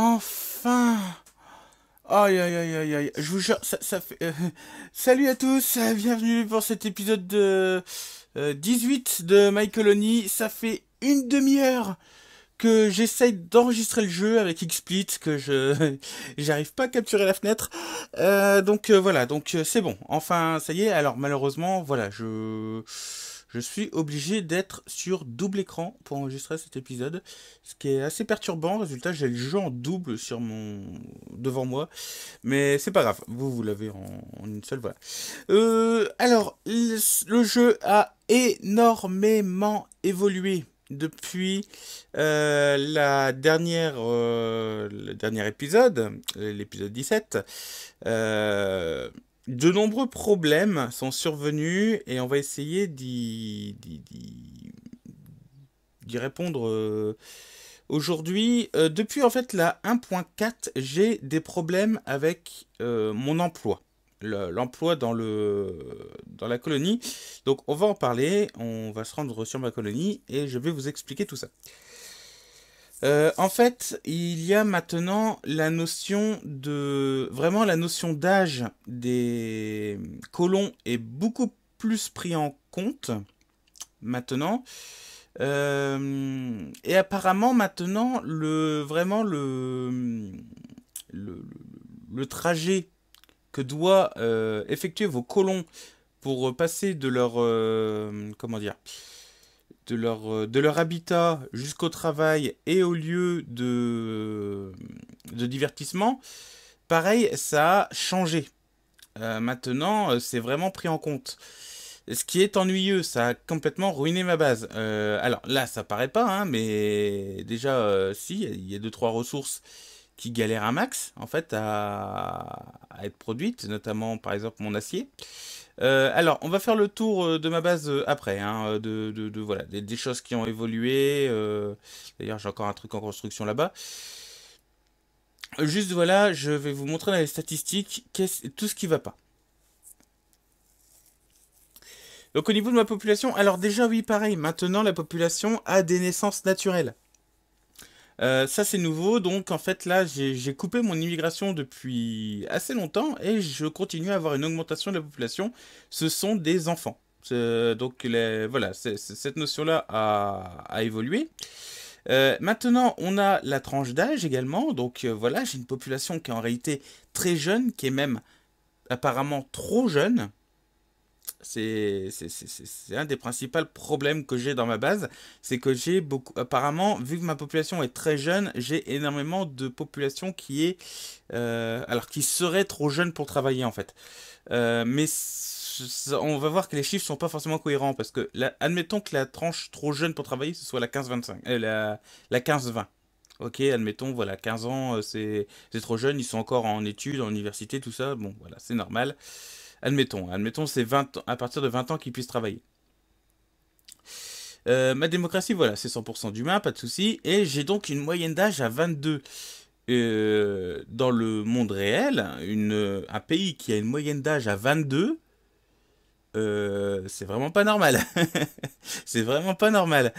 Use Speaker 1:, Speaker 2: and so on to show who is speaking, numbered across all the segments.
Speaker 1: Enfin Aïe aïe aïe aïe aïe, je vous jure, ça, fait... Euh, salut à tous, euh, bienvenue pour cet épisode de, 18 euh, de My Colony. Ça fait une demi-heure que j'essaye d'enregistrer le jeu avec XSplit, que je j'arrive pas à capturer la fenêtre. donc voilà, donc c'est bon, enfin ça y est, alors malheureusement, voilà, je je suis obligé d'être sur double écran pour enregistrer cet épisode, ce qui est assez perturbant. Résultat, j'ai le jeu en double sur mon devant moi, mais c'est pas grave. Vous, vous l'avez en... une seule voix. Euh, alors, le, jeu a énormément évolué depuis euh, la dernière, euh, le dernier épisode, l'épisode 17, euh, de nombreux problèmes sont survenus et on va essayer d'y, répondre euh, aujourd'hui. Euh, depuis en fait la 1.4, j'ai des problèmes avec euh, mon emploi, l'emploi dans, le, dans la colonie. Donc on va en parler, on va se rendre sur ma colonie et je vais vous expliquer tout ça. Euh, en fait, il y a maintenant la notion de... Vraiment, la notion d'âge des colons est beaucoup plus pris en compte maintenant. Euh, et apparemment, maintenant, le vraiment le, le, trajet que doit euh, effectuer vos colons pour passer de leur... comment dire de leur, euh, de leur habitat jusqu'au travail et au lieu de, euh, de divertissement, pareil, ça a changé. Euh, maintenant, c'est vraiment pris en compte. Ce qui est ennuyeux, ça a complètement ruiné ma base. alors là, ça paraît pas, hein, mais déjà, si, il y a deux, trois ressources qui galère un max en fait à, être produite, notamment par exemple mon acier. Euh, alors, on va faire le tour euh, de ma base euh, après, hein, de, voilà, des, choses qui ont évolué. D'ailleurs, j'ai encore un truc en construction là-bas. Juste voilà, je vais vous montrer dans les statistiques tout ce qui va pas. Donc au niveau de ma population, alors déjà oui pareil, maintenant la population a des naissances naturelles. Euh, ça c'est nouveau, donc en fait là j'ai coupé mon immigration depuis assez longtemps et je continue à avoir une augmentation de la population. Ce sont des enfants. Donc voilà, cette notion-là a, évolué. Euh, maintenant, on a la tranche d'âge également. Donc euh, voilà, j'ai une population qui est en réalité très jeune, qui est même apparemment trop jeune. C'est un des principaux problèmes que j'ai dans ma base. C'est que j'ai beaucoup. Apparemment, vu que ma population est très jeune, j'ai énormément de population qui est. Euh, alors, qui serait trop jeune pour travailler en fait. Euh, mais on va voir que les chiffres sont pas forcément cohérents parce que admettons que la tranche trop jeune pour travailler ce soit la 15-25 euh, la, la 15-20 ok, admettons, voilà, 15 ans, c'est trop jeune, ils sont encore en études, en université, tout ça, bon, voilà, c'est normal. Admettons, admettons, c'est 20 à partir de 20 ans qu'ils puissent travailler. Euh, ma démocratie, voilà, c'est 100% d'humains, pas de souci. Et j'ai donc une moyenne d'âge à 22. Euh, dans le monde réel, un pays qui a une moyenne d'âge à 22, euh, c'est vraiment pas normal. c'est vraiment pas normal.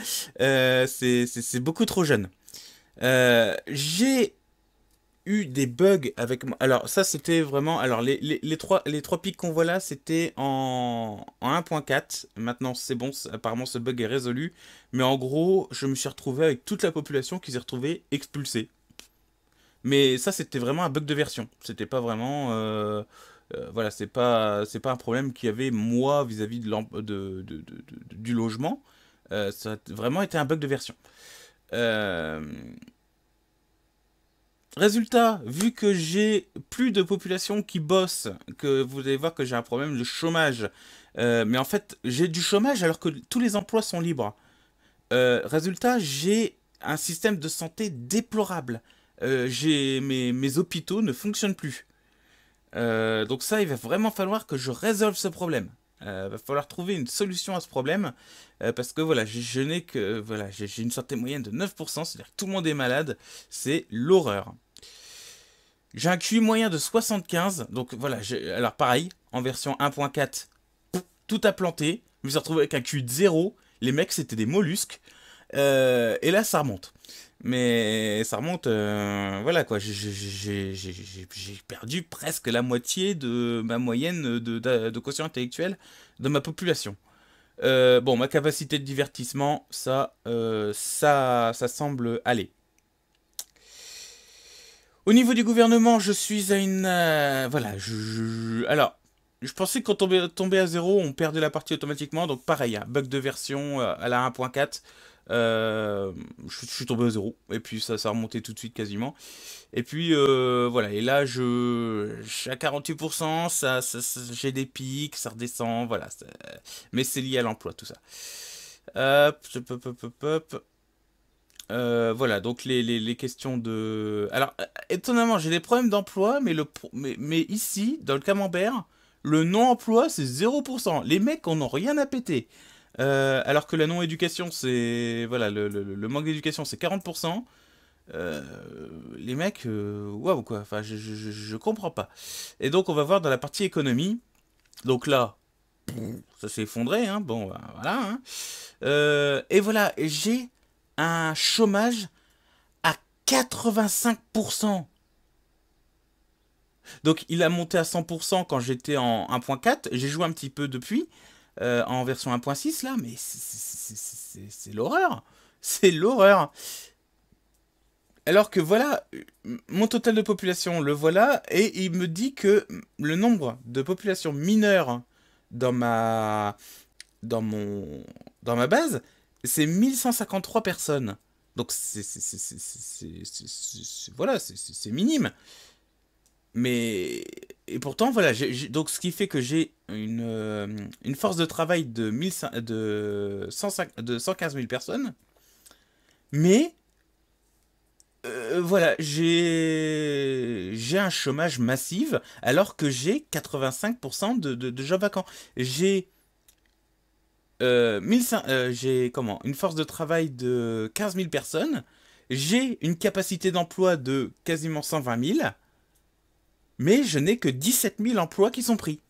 Speaker 1: c'est beaucoup trop jeune. J'ai des bugs avec moi. Alors ça c'était vraiment... Alors les, les, les, trois, les trois pics qu'on voit là c'était en, 1.4. Maintenant c'est bon, apparemment ce bug est résolu. Mais en gros je me suis retrouvé avec toute la population qui s'est retrouvée expulsée. Mais ça c'était vraiment un bug de version. C'était pas vraiment... Euh, euh, voilà, c'est pas, c'est pas un problème qui avait moi vis-à-vis de, de, de, du logement. Euh, ça vraiment était un bug de version. Résultat, vu que j'ai plus de population qui bosse, que vous allez voir que j'ai un problème de chômage, euh, mais en fait j'ai du chômage alors que tous les emplois sont libres. Euh, résultat, j'ai un système de santé déplorable. Euh, mes, hôpitaux ne fonctionnent plus. donc ça, il va vraiment falloir que je résolve ce problème. Il va falloir trouver une solution à ce problème parce que voilà, je que voilà, j'ai une santé moyenne de 9%, c'est-à-dire que tout le monde est malade, c'est l'horreur. J'ai un Q moyen de 75. Donc voilà, alors pareil, en version 1.4, tout a planté. Je me suis retrouvé avec un Q de 0. Les mecs, c'était des mollusques. Euh, et là, ça remonte. Mais ça remonte, euh, voilà quoi. J'ai perdu presque la moitié de ma moyenne de, quotient intellectuel de ma population. Euh, bon, ma capacité de divertissement, ça, ça, ça semble aller. Au niveau du gouvernement, je suis à une... Euh, voilà, je, alors, je pensais que quand on tombait à zéro, on perdait la partie automatiquement, donc pareil, hein, bug de version euh, à la 1.4, euh, je, suis tombé à 0, et puis ça, ça remonté tout de suite quasiment. Et puis, voilà, et là, je, à 48%, ça, ça, j'ai des pics, ça redescend, voilà, mais c'est lié à l'emploi, tout ça. Hop, hop, hop, hop, hop. Euh, voilà, donc les, questions de... Alors, euh, étonnamment, j'ai des problèmes d'emploi, mais, mais, ici, dans le camembert, le non-emploi, c'est 0%. Les mecs on ont rien à péter. Euh, alors que la non-éducation, c'est... Voilà, le, manque d'éducation, c'est 40%. les mecs, waouh quoi, enfin je, je, comprends pas. Et donc on va voir dans la partie économie, donc là, ça s'est effondré, hein. bon ben, hein. voilà. et voilà, j'ai un chômage à 85%. Donc il a monté à 100% quand j'étais en 1.4. J'ai joué un petit peu depuis, euh, en version 1.6 là, mais c'est l'horreur. C'est l'horreur. Alors que voilà, mon total de population, le voilà, et il me dit que le nombre de populations mineures dans ma, dans mon, dans ma base, c'est 1153 personnes. Donc c'est voilà, c'est minime. Mais et pourtant voilà, donc ce qui fait que j'ai une, euh, une force de travail de, de, 105, de 115 000 personnes. Mais euh, voilà, j'ai j'ai un chômage massif alors que j'ai 85% de, de, de, jobs vacants. J'ai 1500, euh, euh, j'ai comment une force de travail de 15 000 personnes, j'ai une capacité d'emploi de quasiment 120 000, mais je n'ai que 17 000 emplois qui sont pris.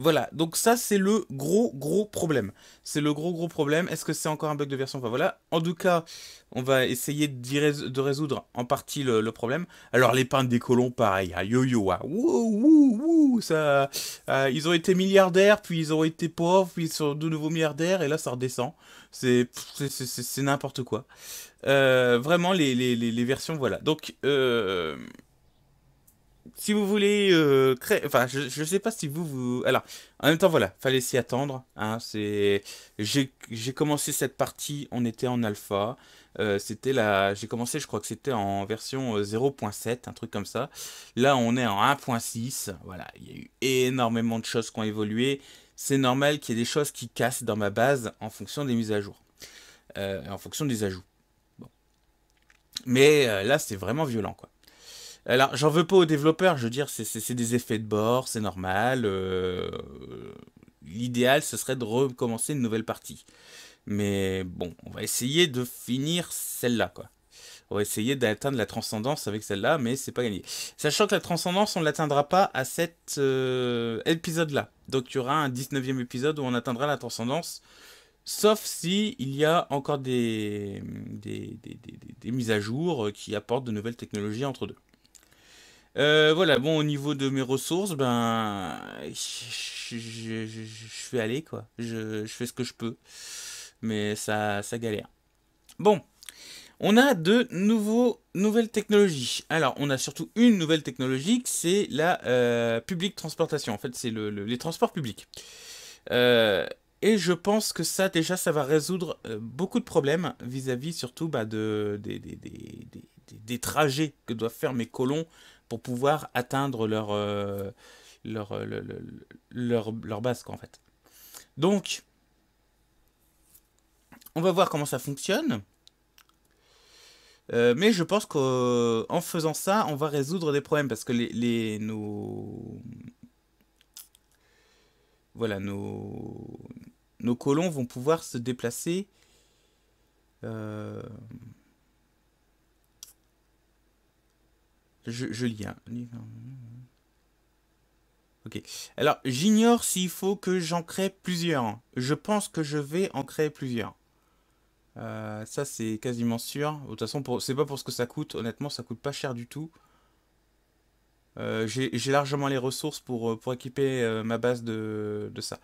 Speaker 1: Voilà, donc ça c'est le gros gros problème. C'est le gros gros problème. Est-ce que c'est encore un bug de version Enfin voilà, en tout cas, on va essayer de résoudre en partie le, problème. Alors les peintres des colons, pareil, yo-yo, hein. wouh, ah, wouh, wouh, ça, ah, ils ont été milliardaires, puis ils ont été pauvres, puis ils sont de nouveau milliardaires, et là ça redescend. C'est n'importe quoi. Euh, vraiment, les, les, les, versions, voilà. Donc, euh, si vous voulez euh, créer, enfin, je, ne sais pas si vous alors, en même temps, voilà, fallait s'y attendre. Hein, c'est, j'ai commencé cette partie, on était en alpha. Euh, c'était la, j'ai commencé, je crois que c'était en version 0.7, euh, un truc comme ça. Là, on est en 1.6. Voilà, il y a eu énormément de choses qui ont évolué. C'est normal qu'il y ait des choses qui cassent dans ma base en fonction des mises à jour, en fonction des ajouts. Mais là, c'est vraiment violent, quoi. Alors, j'en veux pas aux développeurs, je veux dire, c'est des effets de bord, c'est normal. Euh, l'idéal, ce serait de recommencer une nouvelle partie. Mais bon, on va essayer de finir celle-là, quoi. On va essayer d'atteindre la transcendance avec celle-là, mais c'est pas gagné. Sachant que la transcendance, on ne l'atteindra pas à cet euh, épisode-là. Donc, il y aura un 19e épisode où on atteindra la transcendance. Sauf si il y a encore des, des, mises à jour qui apportent de nouvelles technologies entre deux. Euh, voilà, bon, au niveau de mes ressources, ben, je, je, je, fais aller, quoi. Je, fais ce que je peux. Mais ça, ça galère. Bon, on a de nouveaux, nouvelles technologies. Alors, on a surtout une nouvelle technologie, c'est la euh, public transportation. En fait, c'est le, les transports publics. Euh, et je pense que ça, déjà, ça va résoudre beaucoup de problèmes vis-à-vis surtout bah, de, des, des trajets que doivent faire mes colons pour pouvoir atteindre leur, euh, euh, leur, leur, base, en fait. Donc, on va voir comment ça fonctionne. Euh, mais je pense qu'en faisant ça, on va résoudre des problèmes parce que les, nos voilà nos nos colons vont pouvoir se déplacer. Je, je lis. Hein. Ok. Alors, j'ignore s'il faut que j'en crée plusieurs. Je pense que je vais en créer plusieurs. Euh, ça, c'est quasiment sûr. De toute façon, c'est pas pour ce que ça coûte. Honnêtement, ça coûte pas cher du tout. Euh, j'ai largement les ressources pour, euh, pour équiper ma base de, de ça.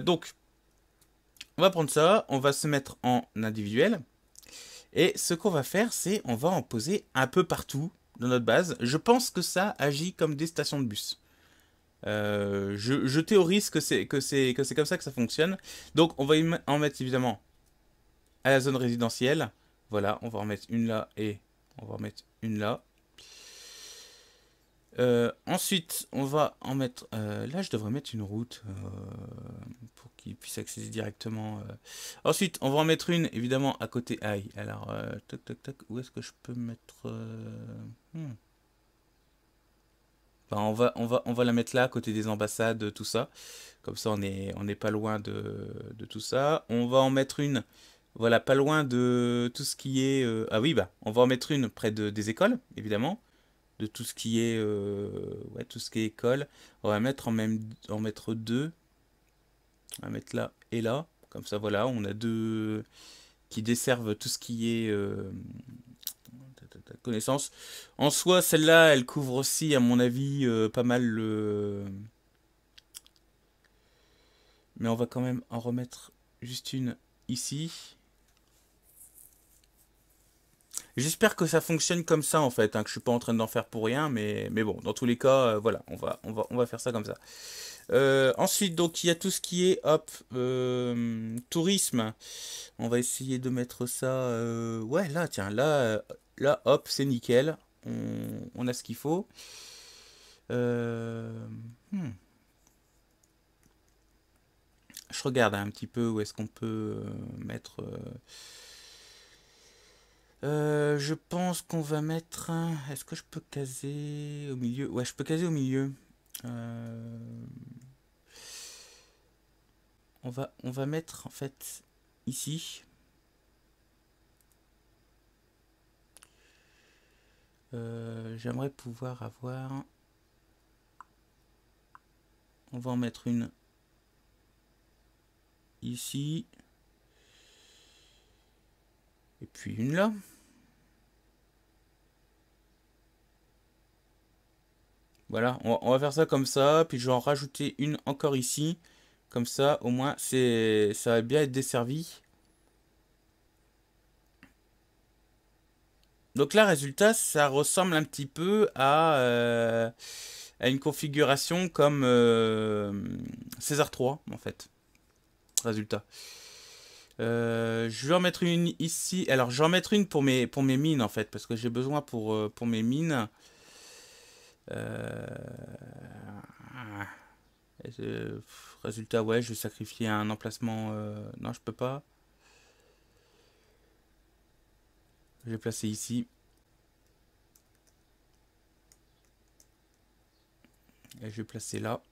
Speaker 1: donc, on va prendre ça. On va se mettre en individuel. Et ce qu'on va faire, c'est on va en poser un peu partout notre base. Je pense que ça agit comme des stations de bus. Euh, je, je, théorise que c'est que c'est que c'est comme ça que ça fonctionne. Donc on va en mettre évidemment à la zone résidentielle. Voilà, on va en mettre une là et on va en mettre une là. Euh, ensuite, on va en mettre. Euh, là, je devrais mettre une route pour puisse accéder directement. Euh. Ensuite, on va en mettre une, évidemment, à côté AI. Alors, euh, toc, toc, toc, où est-ce que je peux mettre... Euh, hmm. ben, on, va, on, va, on va la mettre là, à côté des ambassades, tout ça. Comme ça, on n'est on n'est pas loin de, tout ça. On va en mettre une, voilà, pas loin de tout ce qui est... Ah oui, bah, on va en mettre une près de, des écoles, évidemment. De tout ce qui est... Ouais, tout ce qui est école. On va mettre en même en mettre deux. On va mettre là et là. Comme ça, voilà, on a deux qui desservent tout ce qui est euh, connaissance. En soi, celle-là, elle couvre aussi, à mon avis, euh, pas mal le... Mais on va quand même en remettre juste une ici. J'espère que ça fonctionne comme ça en fait, hein, que je suis pas en train d'en faire pour rien, mais, mais bon, dans tous les cas, euh, voilà, on va, on, va, on va faire ça comme ça. Euh, ensuite, donc il y a tout ce qui est hop, euh, tourisme. On va essayer de mettre ça. ouais, là, tiens, là, là, hop, c'est nickel. On, a ce qu'il faut. Hmm. Je regarde un petit peu où est-ce qu'on peut mettre. Euh, je pense qu'on va mettre... Est-ce que je peux caser au milieu Ouais, je peux caser au milieu. Euh, on, va, on va mettre en fait ici. Euh, j'aimerais pouvoir avoir... On va en mettre une ici. Et puis une là. Voilà, on va, faire ça comme ça, puis je vais en rajouter une encore ici. Comme ça, au moins, c'est ça va bien être desservi. Donc là, résultat, ça ressemble un petit peu à, euh, à une configuration comme euh, César 3, en fait. Résultat. Euh, je vais en mettre une ici. Alors, je vais en mettre une pour mes, pour mes mines, en fait, parce que j'ai besoin pour, euh, pour mes mines. Euh, résultat, ouais, je vais sacrifier un emplacement. Non, je peux pas. Je vais placer ici. Et je vais placer là.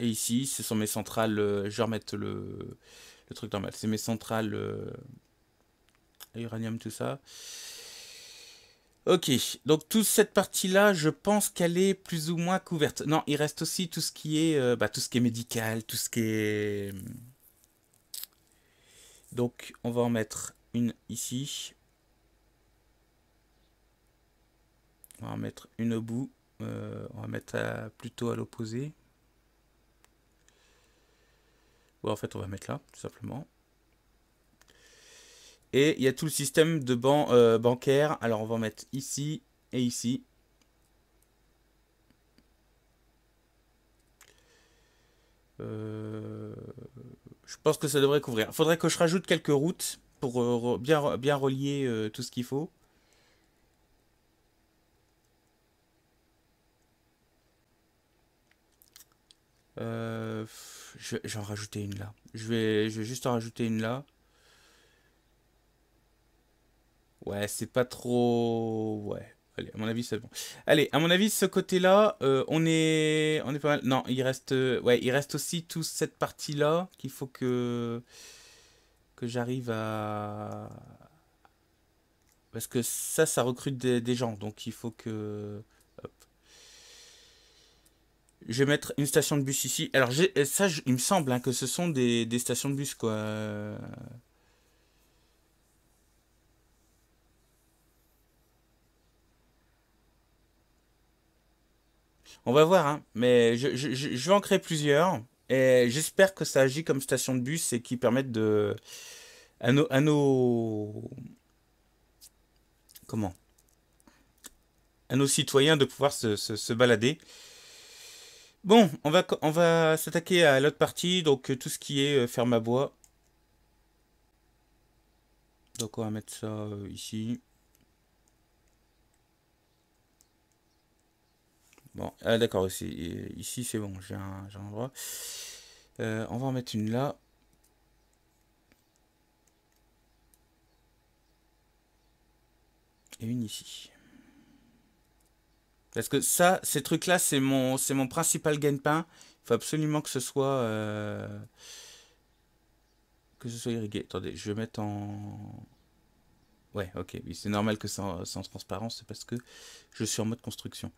Speaker 1: Et ici, ce sont mes centrales. Euh, je vais remettre le, truc normal. C'est mes centrales. Euh, uranium, tout ça. Ok, donc toute cette partie-là, je pense qu'elle est plus ou moins couverte. Non, il reste aussi tout ce qui est, euh, bah, tout ce qui est médical, tout ce qui est. Euh, donc, on va en mettre une ici. On va en mettre une au bout. on va mettre plutôt à l'opposé en fait, on va mettre là, tout simplement. Et il y a tout le système de ban euh, bancaire. Alors, on va mettre ici et ici. Euh, je pense que ça devrait couvrir. Faudrait que je rajoute quelques routes pour euh, bien, bien relier tout ce qu'il faut. Euh je, vais rajouter une là. Je vais, je vais juste en rajouter une là. Ouais, c'est pas trop... Ouais. Allez, à mon avis, c'est bon. Allez, à mon avis, ce côté-là, euh, on, est... on est pas mal. Non, il reste, euh, ouais, il reste aussi toute cette partie-là qu'il faut que, que j'arrive à... Parce que ça, ça recrute des gens, donc il faut que je vais mettre une station de bus ici. Alors, euh, ça, il me semble hein, que ce sont des, stations de bus, quoi. On va voir, hein. Mais je, vais en créer plusieurs. Et j'espère que ça agit comme station de bus et qui permettent de... À nos... À nos... Comment À nos citoyens de pouvoir se, se balader. Bon, on va, on va s'attaquer à l'autre partie, donc euh, tout ce qui est euh, ferme à bois. Donc on va mettre ça euh, ici. Bon, ah d'accord, ici c'est bon, j'ai un, endroit. on va en mettre une là. Et une ici. Parce que ça, ces trucs-là, c'est mon, c'est mon principal gain pain Il faut absolument que ce soit... Euh, que ce soit irrigué. Attendez, je vais mettre en... Ouais, ok. c'est normal que sans, sans transparence, c'est parce que je suis en mode construction.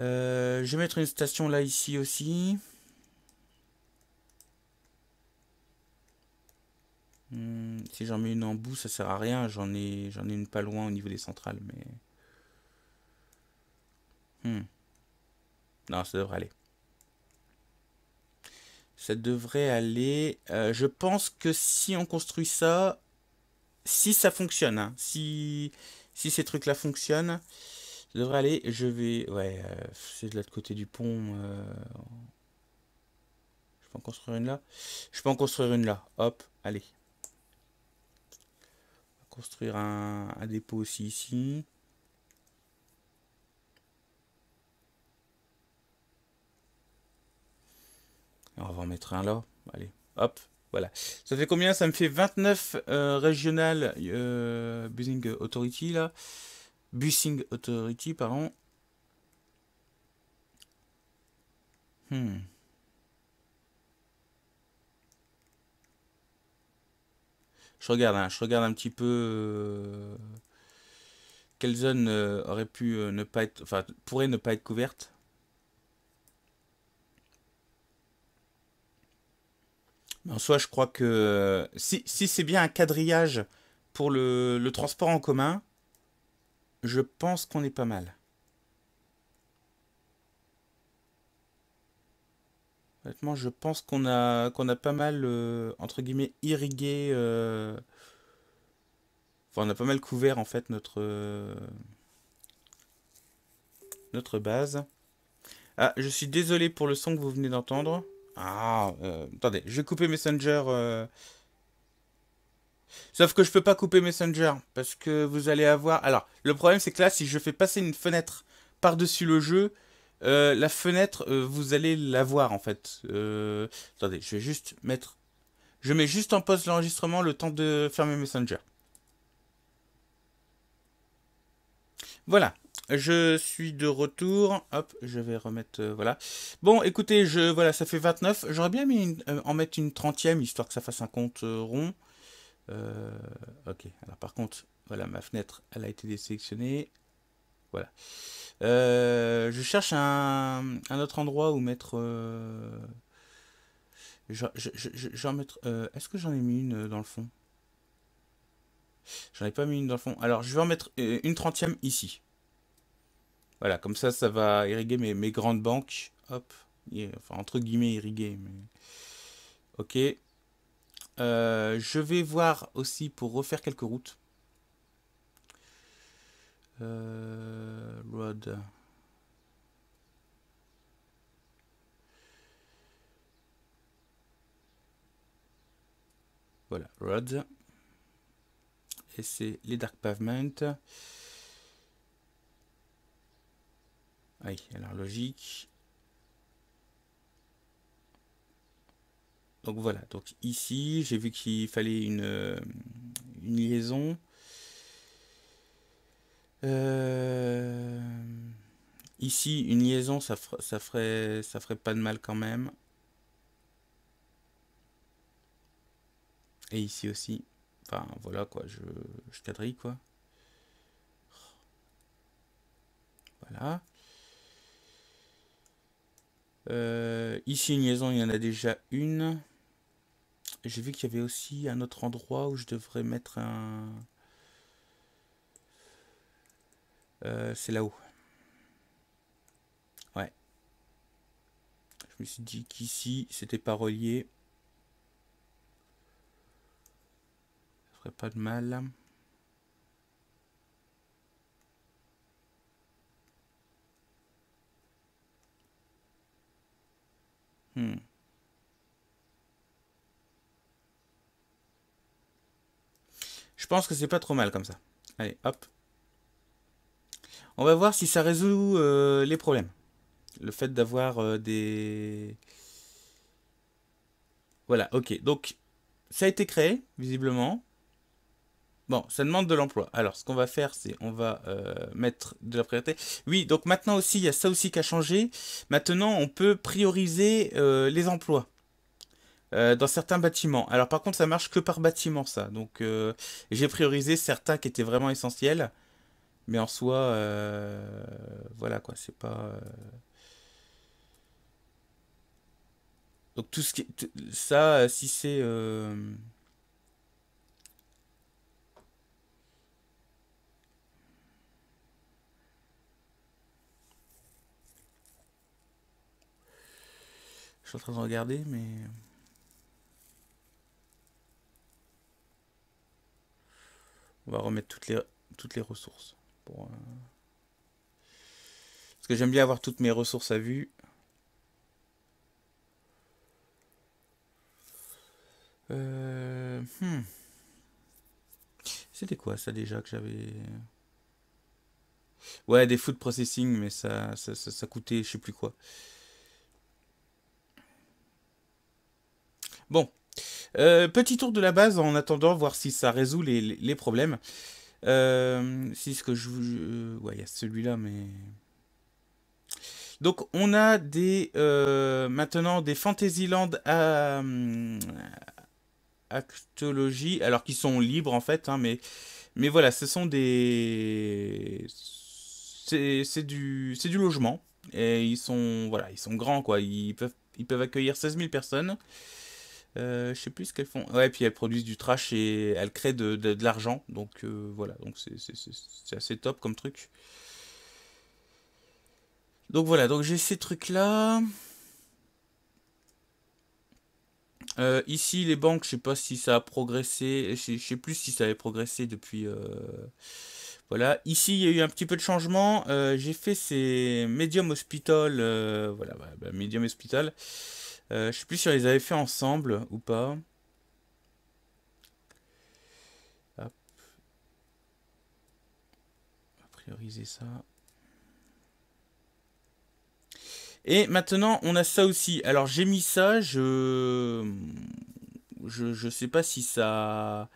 Speaker 1: Euh, je vais mettre une station là, ici aussi. Hmm, si j'en mets une en bout, ça sert à rien. J'en ai, j'en ai une pas loin au niveau des centrales, mais... Hmm. Non, ça devrait aller. Ça devrait aller. Euh, je pense que si on construit ça, si ça fonctionne, hein, si, si ces trucs-là fonctionnent, ça devrait aller. Je vais... Ouais, euh, c'est de l'autre côté du pont. Euh, je peux en construire une là Je peux en construire une là. Hop, allez. On va construire un, un dépôt aussi ici. on va en mettre un là. Allez, hop, voilà. Ça fait combien Ça me fait 29 euh, régional euh, Busing Authority, là. Busing Authority, pardon. Hmm. Je regarde, hein, je regarde un petit peu euh, quelle zone euh, aurait pu ne pas être, enfin pourrait ne pas être couverte. en soi, je crois que euh, si, c'est bien un quadrillage pour le, transport en commun, je pense qu'on est pas mal. Honnêtement, je pense qu'on a, qu'on a pas mal, euh, entre guillemets, irrigué. Euh, enfin, on a pas mal couvert, en fait, notre, notre base. Ah, je suis désolé pour le son que vous venez d'entendre. Ah, euh, attendez, je vais couper Messenger. Euh. Sauf que je peux pas couper Messenger, parce que vous allez avoir... Alors, le problème c'est que là, si je fais passer une fenêtre par-dessus le jeu, euh, la fenêtre, vous allez la voir en fait. Attendez, je vais juste mettre... Je mets juste en pause l'enregistrement le temps de fermer Messenger. Voilà, je suis de retour. Hop, je vais remettre. Euh, voilà. Bon, écoutez, je, voilà, ça fait 29. J'aurais bien mis euh, en mettre une trentième, histoire que ça fasse un compte euh, rond. ok, alors par contre, voilà, ma fenêtre, elle a été désélectionnée. Voilà. je cherche un, autre endroit où mettre. je, mettre. Est-ce que j'en ai mis une dans le fond J'en ai pas mis une dans le fond. Alors, je vais en mettre une trentième ici. Voilà, comme ça, ça va irriguer mes, grandes banques. Hop, enfin, entre guillemets, irriguer. Mais... Ok. Euh, je vais voir aussi pour refaire quelques routes. Euh, Voilà, road. Et c'est les dark pavements. alors logique. Donc voilà, donc ici, j'ai vu qu'il fallait une, euh, une liaison. Euh, ici, une liaison, ça, ça, ferait, ça ferait pas de mal quand même. Et ici aussi. Enfin, voilà quoi, je, je quadrille quoi. Voilà. Euh, ici, une liaison, il y en a déjà une. J'ai vu qu'il y avait aussi un autre endroit où je devrais mettre un... Euh, c'est là-haut. Ouais. Je me suis dit qu'ici, c'était pas relié. Ça ferait pas de mal. Hmm. Je pense que c'est pas trop mal comme ça. Allez, hop. On va voir si ça résout euh, les problèmes. Le fait d'avoir euh, des... Voilà, ok. Donc, ça a été créé, visiblement. Bon, ça demande de l'emploi. Alors, ce qu'on va faire, c'est on va euh, mettre de la priorité. Oui, donc maintenant aussi, il y a ça aussi qui a changé. Maintenant, on peut prioriser euh, les emplois. Euh, dans certains bâtiments. Alors par contre ça marche que par bâtiment ça. Donc j'ai priorisé certains qui étaient vraiment essentiels. Mais en soi, voilà quoi, c'est pas... Donc tout ce qui... Ça, si c'est... Je suis en train de regarder, mais... On va remettre toutes les, toutes les ressources. Euh, parce que j'aime bien avoir toutes mes ressources à vue. Euh, hmm. C'était quoi ça déjà que j'avais... Ouais, des food processing, mais ça, ça, ça, ça coûtait je sais plus quoi. Bon, euh, petit tour de la base en attendant, voir si ça résout les, problèmes. Euh, si ce que je... Euh, ouais, il y a celui-là, mais... Donc on a des maintenant des Fantasyland à, Actologie, alors qu'ils sont libres en fait, hein, mais, mais voilà, ce sont des... C'est du, du logement, et ils sont, voilà, ils sont grands, quoi, ils peuvent, ils peuvent accueillir 16 000 personnes. Euh, je sais plus ce qu'elles font. Ouais, puis elles produisent du trash et elles créent de, l'argent. Donc euh, voilà, donc c'est assez top comme truc. Donc voilà, donc j'ai ces trucs là. Euh, ici, les banques, je sais pas si ça a progressé. Je sais plus si ça avait progressé depuis. Voilà. Ici, il y a eu un petit peu de changement. j'ai fait ces Medium Hospital. voilà, bah, bah, Medium Hospital. Je euh, je sais plus on les avaient fait ensemble ou pas. On va prioriser ça. Et maintenant, on a ça aussi. Alors, j'ai mis ça, je... je... Je sais pas si ça...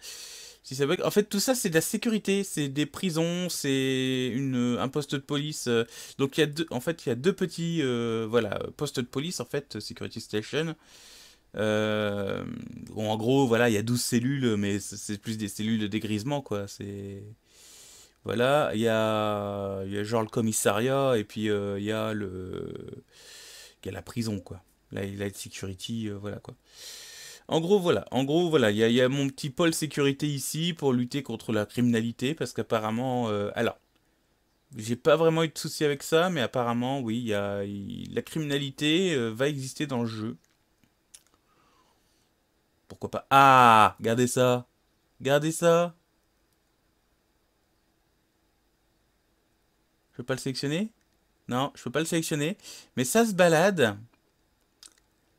Speaker 1: Si En fait, tout ça, c'est de la sécurité. C'est des prisons, c'est une, euh, un poste de police. Euh, donc, il y a deux, en fait, il y a deux petits euh, voilà, postes de police, en fait, Security Station. en gros, voilà, il y a 12 cellules, mais c'est plus des cellules de dégrisement, quoi. C'est. Voilà, il y a, genre le commissariat, et puis il y a le. Il y a la prison, quoi. La, la security, voilà, quoi. En gros, voilà. En gros, voilà. Il y a, mon petit pôle sécurité ici pour lutter contre la criminalité parce qu'apparemment, euh, alors, j'ai pas vraiment eu de soucis avec ça, mais apparemment, oui, il y a la criminalité euh, va exister dans le jeu. Pourquoi pas Ah, gardez ça. gardez ça. Je peux pas le sélectionner Non, je peux pas le sélectionner. Mais ça se balade.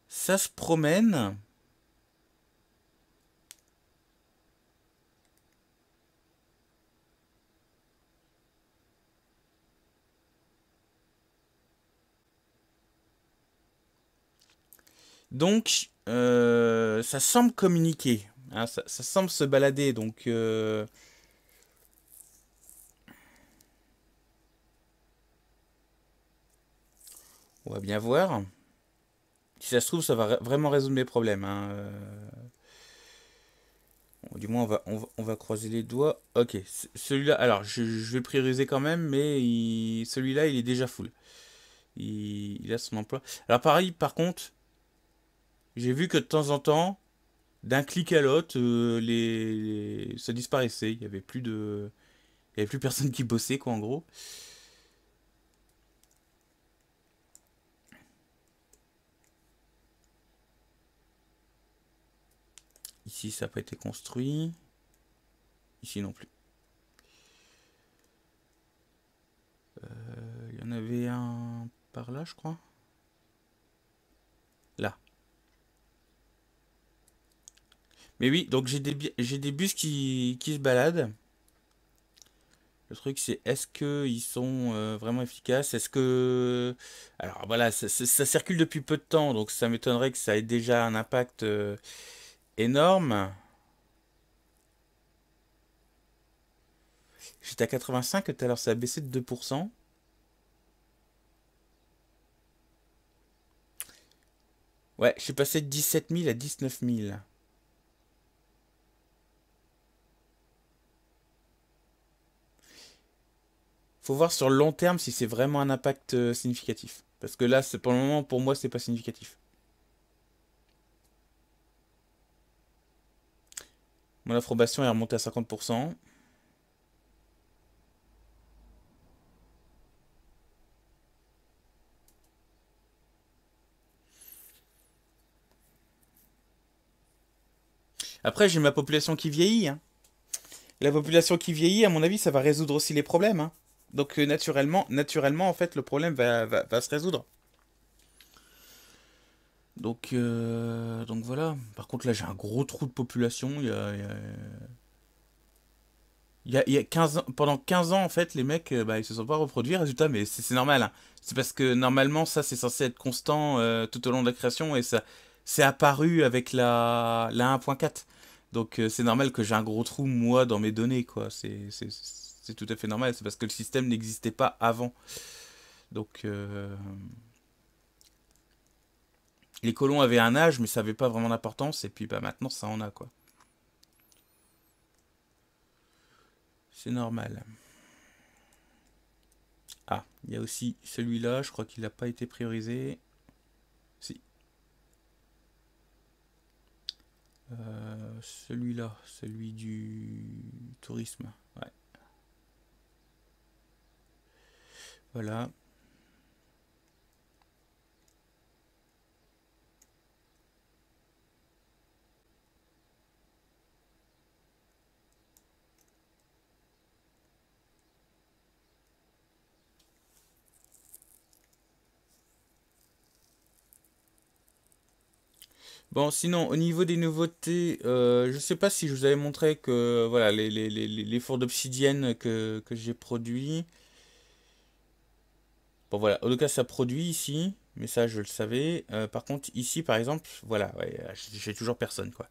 Speaker 1: Ça se promène. Donc, euh, ça semble communiquer. Hein, ça, semble se balader. Donc. Euh, on va bien voir. Si ça se trouve, ça va vraiment résoudre mes problèmes. Hein, euh. du moins, on va, on va, croiser les doigts. Ok, celui-là, alors je, je, vais prioriser quand même, mais celui-là, il est déjà full. Il, il a son emploi. Alors pareil, par contre, j'ai vu que de temps en temps, d'un clic à l'autre, euh, les, ça disparaissait. Il n'y avait plus de, il avait plus personne qui bossait quoi en gros. Ici, ça n'a pas été construit. Ici non plus. Euh, il y en avait un par là, je crois. Mais oui, donc j'ai des, bus qui, se baladent. Le truc, c'est est-ce qu'ils sont euh, vraiment efficaces Est-ce que. Alors voilà, ça, circule depuis peu de temps, donc ça m'étonnerait que ça ait déjà un impact euh, énorme. J'étais à 85 tout à l'heure, ça a baissé de 2%. Ouais, je suis passé de 17 000 à 19 000. faut voir sur le long terme si c'est vraiment un impact euh, significatif. Parce que là, pour le moment, pour moi, c'est pas significatif. Mon affrobation est remontée à 50%. Après, j'ai ma population qui vieillit. Hein. La population qui vieillit, à mon avis, ça va résoudre aussi les problèmes. Hein. Donc euh, naturellement, naturellement, en fait, le problème va, se résoudre. Donc, euh, donc voilà. Par contre, là, j'ai un gros trou de population. Il y a, 15 ans, pendant 15 ans, en fait, les mecs, euh, bah, ils se sont pas reproduits, résultat, mais c'est normal. Hein. C'est parce que normalement, ça, c'est censé être constant tout au long de la création et ça c'est apparu avec la, 1.4. Donc, c'est normal que j'ai un gros trou, moi, dans mes données, quoi. C'est c'est tout à fait normal, c'est parce que le système n'existait pas avant. Donc, euh, les colons avaient un âge, mais ça n'avait pas vraiment d'importance, et puis bah, maintenant ça en a quoi. C'est normal. Ah, il y a aussi celui-là, je crois qu'il n'a pas été priorisé. Si. Euh, celui-là, celui du tourisme. Ouais. Voilà. Bon, sinon, au niveau des nouveautés, euh, je ne sais pas si je vous avais montré que voilà les, fours d'obsidienne que, j'ai produit Bon voilà, cas ça produit ici, mais ça je le savais. Euh, par contre ici par exemple, voilà, j'ai toujours personne quoi.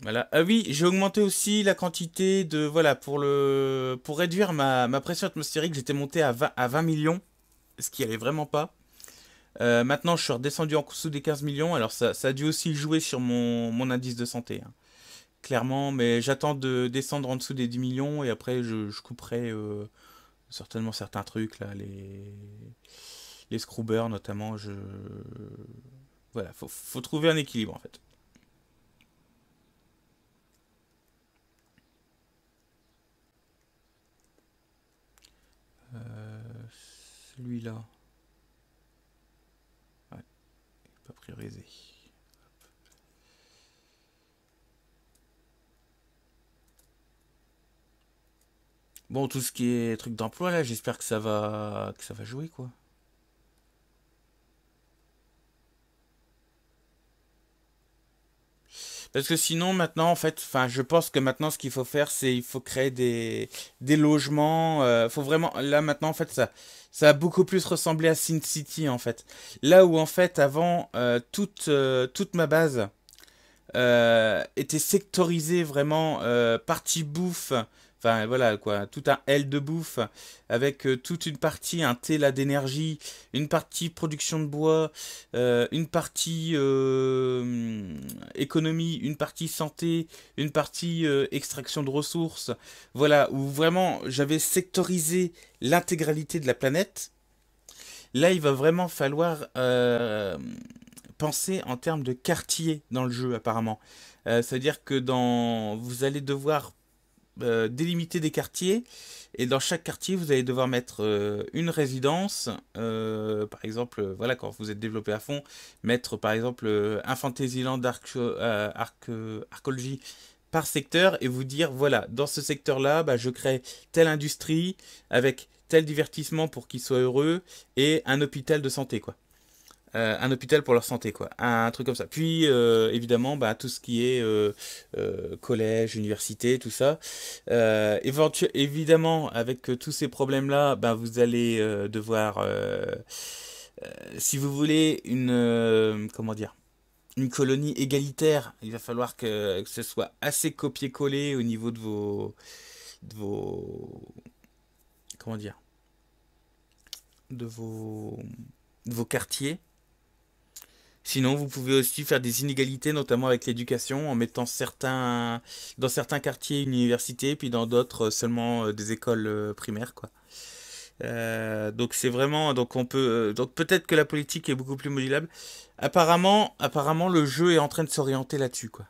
Speaker 1: Voilà. Ah oui, j'ai augmenté aussi la quantité de voilà pour le pour réduire ma, pression atmosphérique, j'étais monté à 20, à millions, ce qui allait vraiment pas. Euh, maintenant, je suis redescendu en dessous des 15 millions. Alors, ça, a dû aussi jouer sur mon, indice de santé. Hein. Clairement, mais j'attends de descendre en dessous des 10 millions et après, je, couperai euh, certainement certains trucs, là, les, les scrubbers notamment. Je... Voilà, faut, faut trouver un équilibre en fait. Euh, celui-là. Ouais, pas priorisé. Bon, tout ce qui est truc d'emploi, là, j'espère que ça va que ça va jouer, quoi. Parce que sinon, maintenant, en fait, enfin, je pense que maintenant, ce qu'il faut faire, c'est il faut créer des, des logements. Euh, faut vraiment, là, maintenant, en fait, ça, ça a beaucoup plus ressemblé à Sin City, en fait. Là où, en fait, avant, euh, toute, euh, toute ma base était sectorisée vraiment, partie bouffe, Enfin voilà quoi, tout un L de bouffe avec euh, toute une partie, un là d'énergie, une partie production de bois, euh, une partie euh, économie, une partie santé, une partie extraction de ressources. Voilà, où vraiment j'avais sectorisé l'intégralité de la planète. Là, il va vraiment falloir penser en termes de quartier dans le jeu apparemment. C'est-à-dire que dans... vous allez devoir euh, délimiter des quartiers. Et dans chaque quartier, vous allez devoir mettre euh, une résidence. Euh, par exemple, voilà, quand vous êtes développé à fond, mettre par exemple un Fantasyland Arc, Arc par secteur et vous dire voilà, dans ce secteur-là, bah, je crée telle industrie avec tel divertissement pour qu'il soit heureux et un hôpital de santé, quoi. Euh, un hôpital pour leur santé, quoi. Un, truc comme ça. Puis, euh, évidemment, bah, tout ce qui est euh, collège, université, tout ça. évidemment, avec tous ces problèmes-là, bah, vous allez devoir, si vous voulez, une, comment dire, une colonie égalitaire. Il va falloir que, ce soit assez copié-collé au niveau de vos, de vos, comment dire, de vos, de vos quartiers Sinon, vous pouvez aussi faire des inégalités, notamment avec l'éducation, en mettant certains, dans certains quartiers une université, puis dans d'autres euh, seulement euh, des écoles euh, primaires, quoi. donc c'est vraiment donc on peut donc peut-être que la politique est beaucoup plus modulable. Apparemment, apparemment le jeu est en train de s'orienter là-dessus, quoi.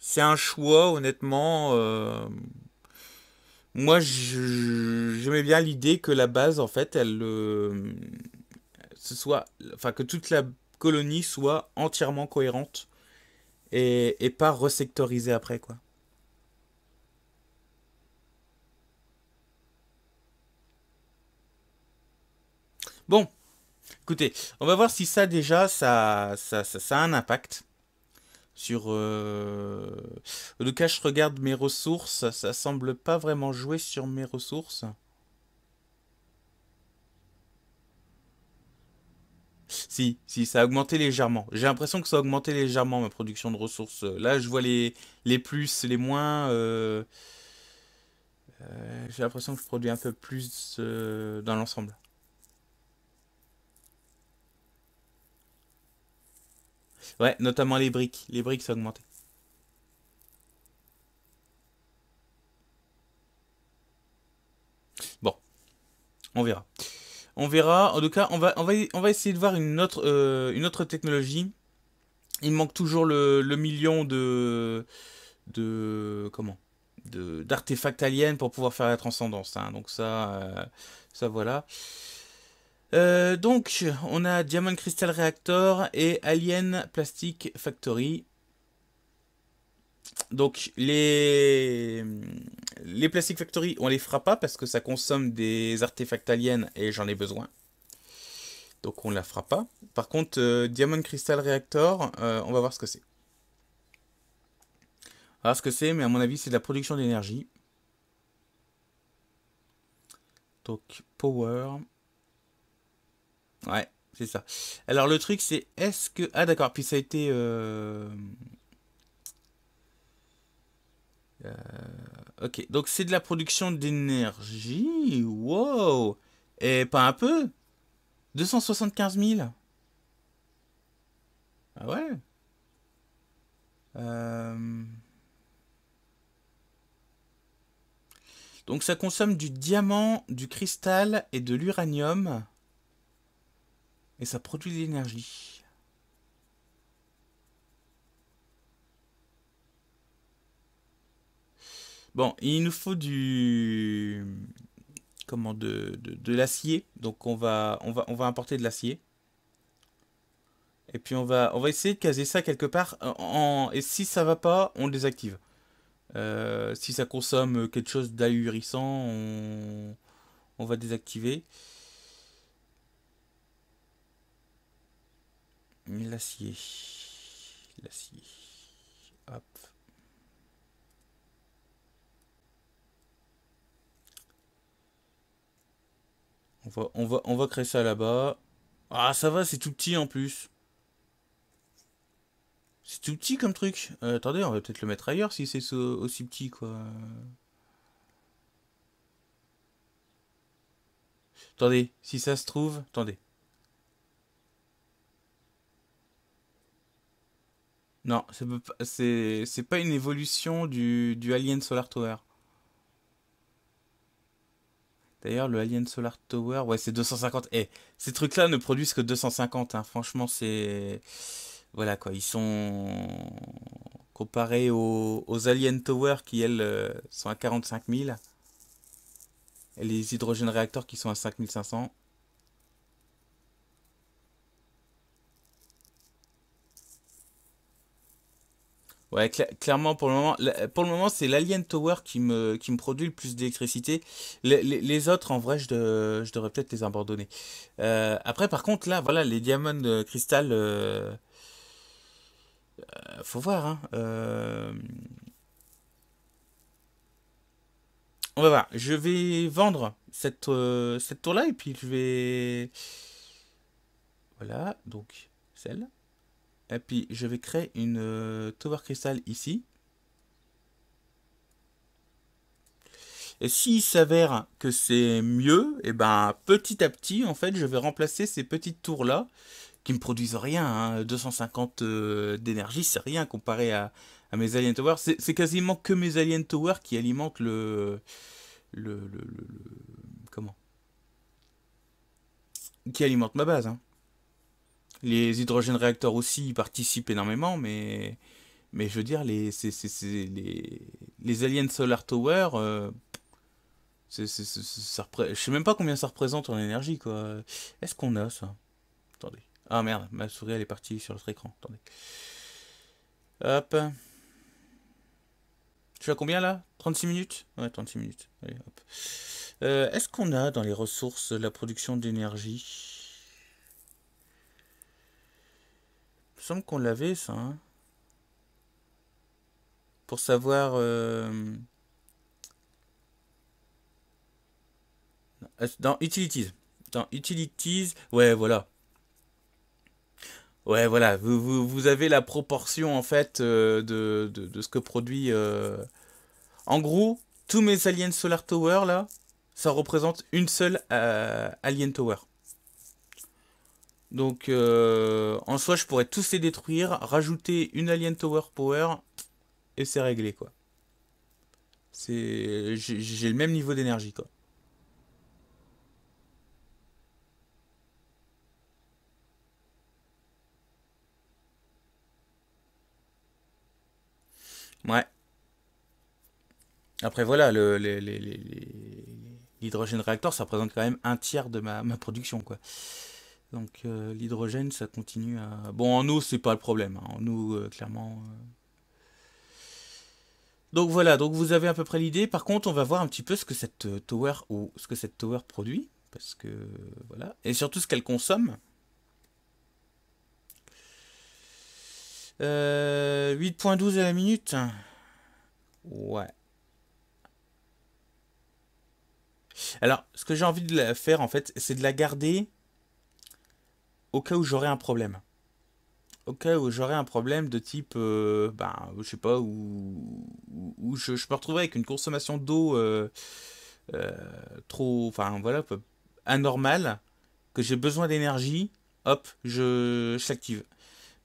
Speaker 1: c'est un choix, honnêtement moi, j'aimais bien l'idée que la base, en fait, elle. Euh, ce soit. Enfin, que toute la colonie soit entièrement cohérente et, et pas resectorisée après, quoi. Bon, écoutez, on va voir si ça déjà, ça, ça a un impact sur euh... le cas je regarde mes ressources ça semble pas vraiment jouer sur mes ressources si si ça a augmenté légèrement j'ai l'impression que ça a augmenté légèrement ma production de ressources là je vois les les plus les moins euh, euh, j'ai l'impression que je produis un peu plus euh, dans l'ensemble Ouais, notamment les briques. Les briques, ça a augmenté. Bon, on verra. On verra. En tout cas, on va, on va, essayer de voir une autre, euh, une autre technologie. Il manque toujours le, le million de, de comment d'artefacts aliens pour pouvoir faire la transcendance. Hein. Donc ça, euh, ça voilà. Euh, donc, on a Diamond Crystal Reactor et Alien Plastic Factory. Donc, les, les Plastic Factory, on les fera pas parce que ça consomme des artefacts aliens et j'en ai besoin. Donc, on la fera pas. Par contre, euh, Diamond Crystal Reactor, euh, on va voir ce que c'est. On va voir ce que c'est, mais à mon avis, c'est de la production d'énergie. Donc, Power. Ouais, c'est ça. Alors le truc c'est est-ce que... Ah d'accord, puis ça a été... Euh, euh, ok, donc c'est de la production d'énergie. Wow Et pas un peu 275 000 Ah ouais euh, Donc ça consomme du diamant, du cristal et de l'uranium et ça produit de l'énergie. Bon, il nous faut du comment de, de, l'acier. Donc on va on va on va importer de l'acier. Et puis on va on va essayer de caser ça quelque part en, et si ça va pas, on le désactive. Euh, si ça consomme quelque chose d'ahurissant, on, on va désactiver. L'acier. L'acier. Hop. On va, on va, on va créer ça là-bas. Ah, ça va, c'est tout petit en plus. C'est tout petit comme truc. Euh, attendez, on va peut-être le mettre ailleurs si c'est aussi petit, quoi. Attendez, si ça se trouve... Attendez. Non, c'est pas une évolution du, Alien Solar Tower. D'ailleurs, le Alien Solar Tower, ouais, c'est 250. Et eh, ces trucs-là ne produisent que 250. Hein. Franchement, c'est. Voilà quoi, ils sont. Comparés aux, Alien Tower qui, elles, euh, sont à 45 000. Et les hydrogène réacteurs qui sont à 5500. Ouais, clairement, pour le moment, pour le moment, c'est l'Alien Tower qui me, qui me produit le plus d'électricité. Les, autres, en vrai, je, devrais peut-être les abandonner. Euh, après, par contre, là, voilà, les diamants de cristal, euh, euh, faut voir. Hein, on va voir. Je vais vendre cette, cette tour-là et puis je vais. Voilà, donc celle. Et puis, je vais créer une euh, Tower Crystal ici. Et s'il s'avère que c'est mieux, et eh ben petit à petit, en fait, je vais remplacer ces petites tours-là, qui me produisent rien. 250 hein. euh, d'énergie, c'est rien comparé à, mes Alien Towers. C'est quasiment que mes Alien Towers qui alimentent le... le, comment Qui alimentent ma base, hein. Les hydrogènes réacteurs aussi participent énormément, mais, mais je veux dire, les, les, les aliens Solar Tower, je euh, ne je sais même pas combien ça représente en énergie. quoi. Est-ce qu'on a ça Attendez. Ah merde, ma souris elle est partie sur l'autre écran. Attendez. Hop. Tu vois combien là 36 minutes Ouais, 36 minutes. Euh, est-ce qu'on a dans les ressources la production d'énergie me semble qu'on l'avait ça. Hein. Pour savoir... Euh, dans Utilities. Dans Utilities. Ouais, voilà. Ouais, voilà. Vous, vous, avez la proportion, en fait, euh, de, ce que produit... Euh, en gros, tous mes aliens Solar Tower, là, ça représente une seule Alien Tower. Donc euh, en soi, je pourrais tous les détruire, rajouter une Alien Tower Power et c'est réglé quoi. C'est j'ai le même niveau d'énergie quoi. Ouais. Après voilà, l'hydrogène réacteur, ça représente quand même un tiers de ma, ma production quoi. Donc euh, l'hydrogène, ça continue à... Bon, en eau, c'est pas le problème. Hein. En eau, euh, clairement... Euh. Donc voilà, donc vous avez à peu près l'idée. Par contre, on va voir un petit peu ce que cette tower, ou ce que cette tower produit. Parce que... Voilà. Et surtout ce qu'elle consomme. 8.12 à la minute. Ouais. Alors, ce que j'ai envie de faire, en fait, c'est de la garder au cas où j'aurais un problème. Au cas où j'aurais un problème de type, je euh, ben, je sais pas, où, je, me retrouverais avec une consommation d'eau euh, euh, trop, enfin voilà, anormale, que j'ai besoin d'énergie, hop, je, s'active.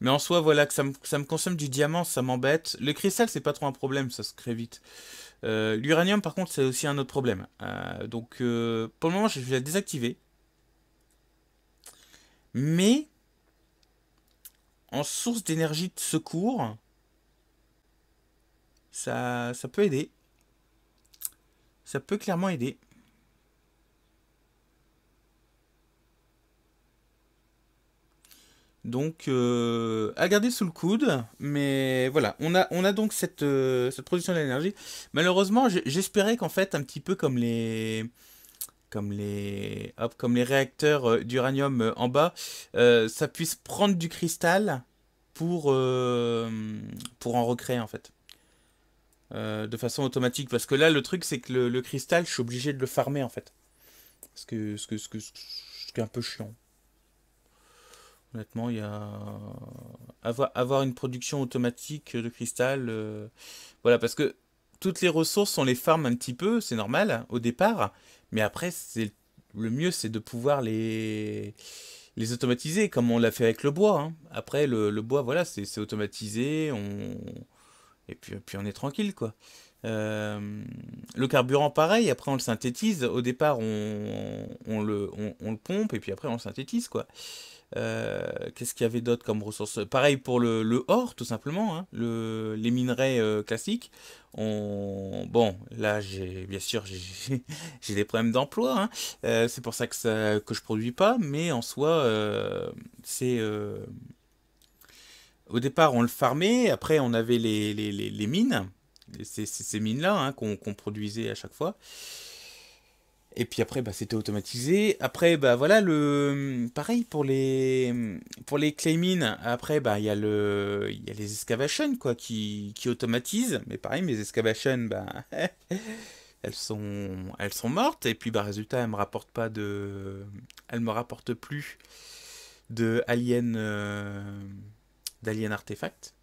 Speaker 1: Mais en soi, voilà, que ça me, consomme du diamant, ça m'embête. Le cristal, c'est pas trop un problème, ça se crée vite. L'uranium, par contre, c'est aussi un autre problème. donc, pour le moment, je vais la désactiver mais en source d'énergie de secours, ça, ça peut aider. Ça peut clairement aider. Donc, euh, à garder sous le coude. Mais voilà, on a, on a donc cette, euh, cette production d'énergie. Malheureusement, j'espérais qu'en fait, un petit peu comme les, comme les, comme les réacteurs euh, d'uranium euh, en bas, euh, ça puisse prendre du cristal pour, pour en recréer en fait. de façon automatique. Parce que là, le truc, c'est que le, cristal, je suis obligé de le farmer en fait. que, ce que, ce que, qui est un peu chiant. Honnêtement, il y a avoir, une production automatique de cristal, voilà, parce que toutes les ressources on les farme un petit peu, c'est normal au départ, mais après, c'est le mieux, c'est de pouvoir les les automatiser, comme on l'a fait avec le bois. Hein. Après, le, bois, voilà, c'est automatisé, on et puis, puis on est tranquille, quoi. Euh, le carburant, pareil, après on le synthétise. Au départ, on, le, le pompe et puis après on le synthétise, quoi. Euh, qu'est-ce qu'il y avait d'autre comme ressources Pareil pour le, le, or, tout simplement, hein. les minerais euh, classiques. On... Bon, là, j'ai bien sûr, j'ai des problèmes d'emploi. Hein. Euh, c'est pour ça que, ça que je produis pas, mais en soi, c'est... Au départ, on le farmait, après, on avait les, les, les, mines, ces, ces mines-là hein, qu'on produisait à chaque fois. Et puis après, bah, c'était automatisé. Après, bah, voilà, le... pareil pour les, pour les Après, bah, il y, a le... y a les excavations, quoi, qui... qui automatisent. Mais pareil, mes excavations, bah, elles sont... elles sont mortes. Et puis, bah, résultat, elles me rapportent pas de, elles me rapportent plus de Alien, euh, d'Alien artefacts.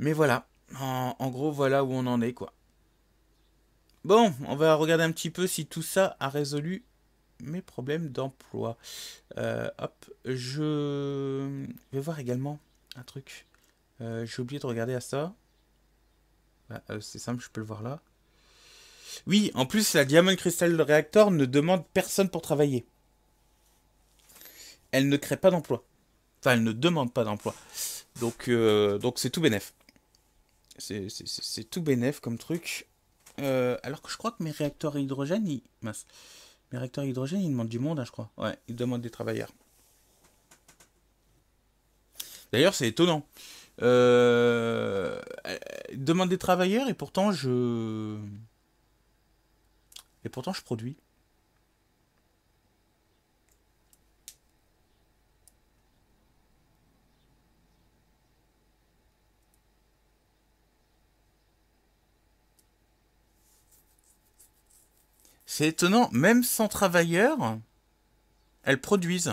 Speaker 1: Mais voilà. En... en gros, voilà où on en est, quoi. Bon, on va regarder un petit peu si tout ça a résolu mes problèmes d'emploi. Euh, hop, je vais voir également un truc. Euh, j'ai oublié de regarder à ça. Bah, euh, c'est simple, je peux le voir là. Oui, en plus, la Diamond Crystal Reactor ne demande personne pour travailler. Elle ne crée pas d'emploi. Enfin, elle ne demande pas d'emploi. Donc, donc c'est tout bénef. C'est tout bénef comme truc. Euh, alors que je crois que mes réacteurs à hydrogène, ils... Mes réacteurs hydrogène, ils demandent du monde, hein, je crois. Ouais, ils demandent des travailleurs. D'ailleurs, c'est étonnant. Ils euh, euh, demandent des travailleurs et pourtant je... Et pourtant je produis. C'est étonnant, même sans travailleurs, elles produisent.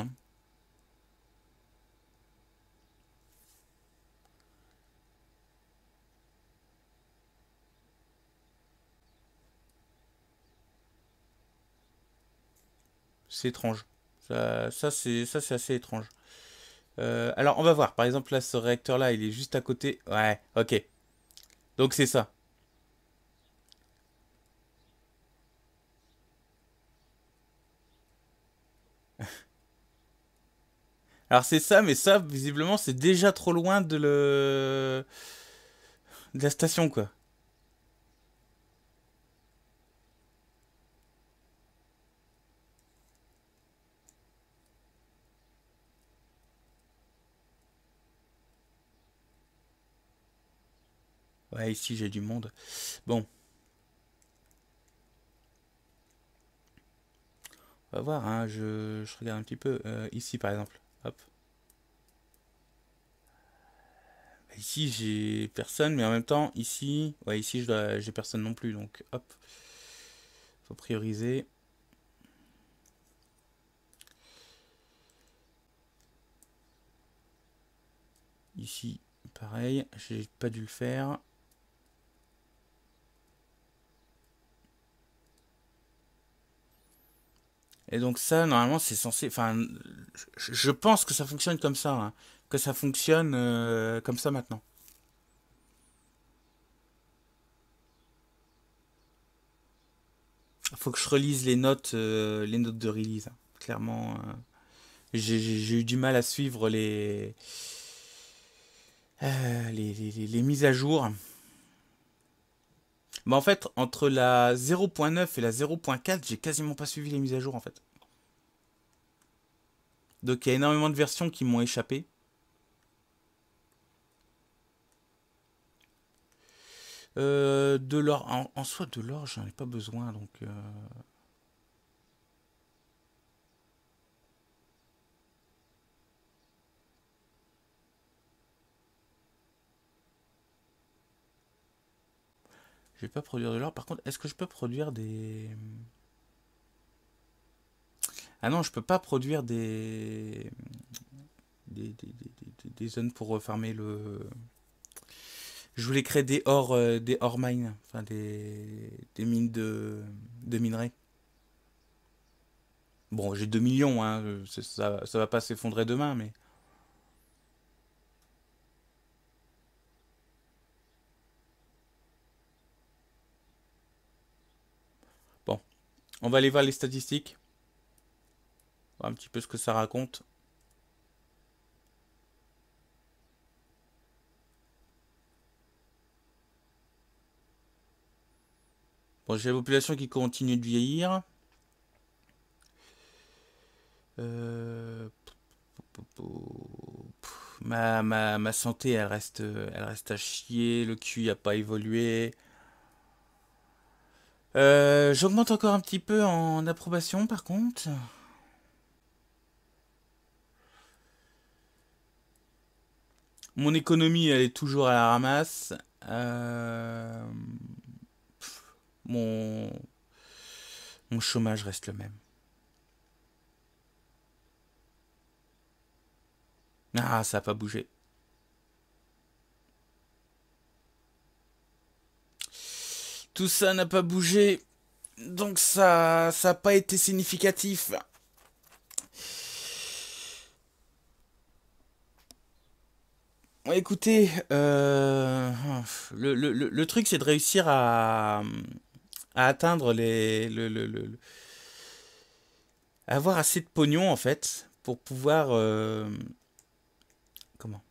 Speaker 1: C'est étrange. Ça, c'est assez étrange. Euh, alors, on va voir. Par exemple, là, ce réacteur-là, il est juste à côté. Ouais, ok. Donc, c'est ça. Alors c'est ça, mais ça, visiblement, c'est déjà trop loin de, le... la station, quoi. Ouais, ici j'ai du monde. Bon. On va voir, hein, je, regarde un petit peu. Euh, ici par exemple. Hop. Bah, ici, j'ai personne, mais en même temps, ici, ouais, ici, j'ai personne non plus, donc hop. Faut prioriser. Ici, pareil, j'ai pas dû le faire. Et donc ça, normalement, c'est censé... Enfin, je pense que ça fonctionne comme ça. Hein, que ça fonctionne euh, comme ça maintenant. Faut que je relise les notes, euh, les notes de release. Hein. Clairement, euh, j'ai eu du mal à suivre les, les mises à jour mais en fait, entre la 0.9 et la 0.4, j'ai quasiment pas suivi les mises à jour en fait. Donc il y a énormément de versions qui m'ont échappé. Euh, de l'or, en, soit, soi de l'or, j'en ai pas besoin donc. Euh, Je vais pas produire de l'or. Par contre, est-ce que je peux produire des... Ah non, je peux pas produire des... Des, zones pour refermer le... Je voulais créer des or euh, des ore mines, enfin des, des mines de, de minerais. Bon, j'ai 2 millions, hein, ça, ça va pas s'effondrer demain, mais... On va aller voir les statistiques. Voir un petit peu ce que ça raconte. Bon, j'ai la population qui continue de vieillir. Euh, ma, santé, elle reste, elle reste à chier. Le QI n'a pas évolué. Euh, j'augmente encore un petit peu en approbation par contre. Mon économie, elle est toujours à la ramasse. Euh, mon... mon chômage reste le même. Ah, ça n'a pas bougé. Tout ça n'a pas bougé. Donc ça n'a pas été significatif. Écoutez, euh, le, le, truc c'est de réussir à, atteindre les... avoir assez de pognon en fait pour pouvoir... Euh, comment